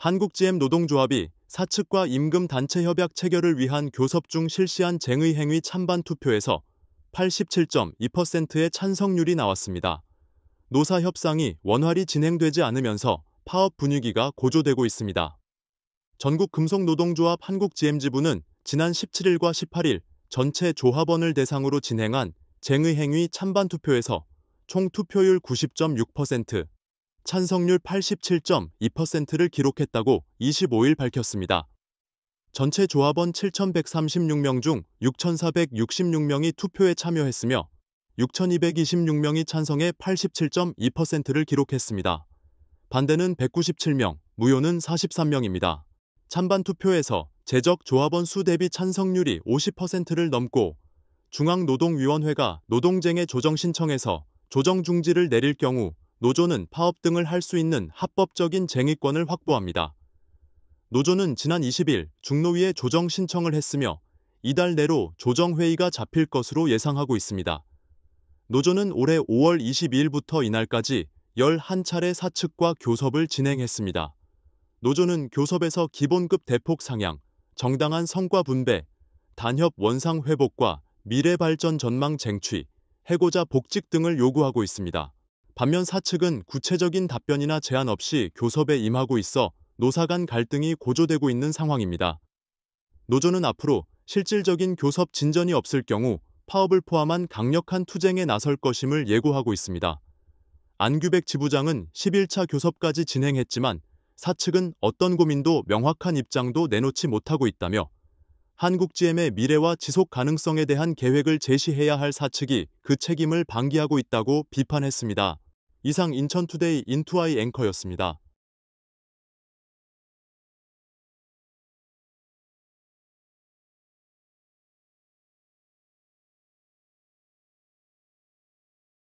한국GM 노동조합이 사측과 임금단체 협약 체결을 위한 교섭 중 실시한 쟁의 행위 찬반 투표에서 87.2%의 찬성률이 나왔습니다. 노사 협상이 원활히 진행되지 않으면서 파업 분위기가 고조되고 있습니다. 전국 금속노동조합 한국GM지부는 지난 17일과 18일 전체 조합원을 대상으로 진행한 쟁의 행위 찬반 투표에서 총 투표율 90.6%, 찬성률 87.2%를 기록했다고 25일 밝혔습니다. 전체 조합원 7,136명 중 6,466명이 투표에 참여했으며 6,226명이 찬성해 87.2%를 기록했습니다. 반대는 197명, 무효는 43명입니다. 찬반 투표에서 제적 조합원 수 대비 찬성률이 50%를 넘고 중앙노동위원회가 노동쟁의 조정 신청에서 조정 중지를 내릴 경우 노조는 파업 등을 할 수 있는 합법적인 쟁의권을 확보합니다. 노조는 지난 20일 중노위에 조정 신청을 했으며 이달 내로 조정회의가 잡힐 것으로 예상하고 있습니다. 노조는 올해 5월 22일부터 이날까지 11차례 사측과 교섭을 진행했습니다. 노조는 교섭에서 기본급 대폭 상향, 정당한 성과 분배, 단협 원상 회복과 미래 발전 전망 쟁취, 해고자 복직 등을 요구하고 있습니다. 반면 사측은 구체적인 답변이나 제안 없이 교섭에 임하고 있어 노사 간 갈등이 고조되고 있는 상황입니다. 노조는 앞으로 실질적인 교섭 진전이 없을 경우 파업을 포함한 강력한 투쟁에 나설 것임을 예고하고 있습니다. 안규백 지부장은 11차 교섭까지 진행했지만 사측은 어떤 고민도 명확한 입장도 내놓지 못하고 있다며 한국 GM의 미래와 지속 가능성에 대한 계획을 제시해야 할 사측이 그 책임을 방기하고 있다고 비판했습니다. 이상 인천투데이 인투아이 앵커였습니다.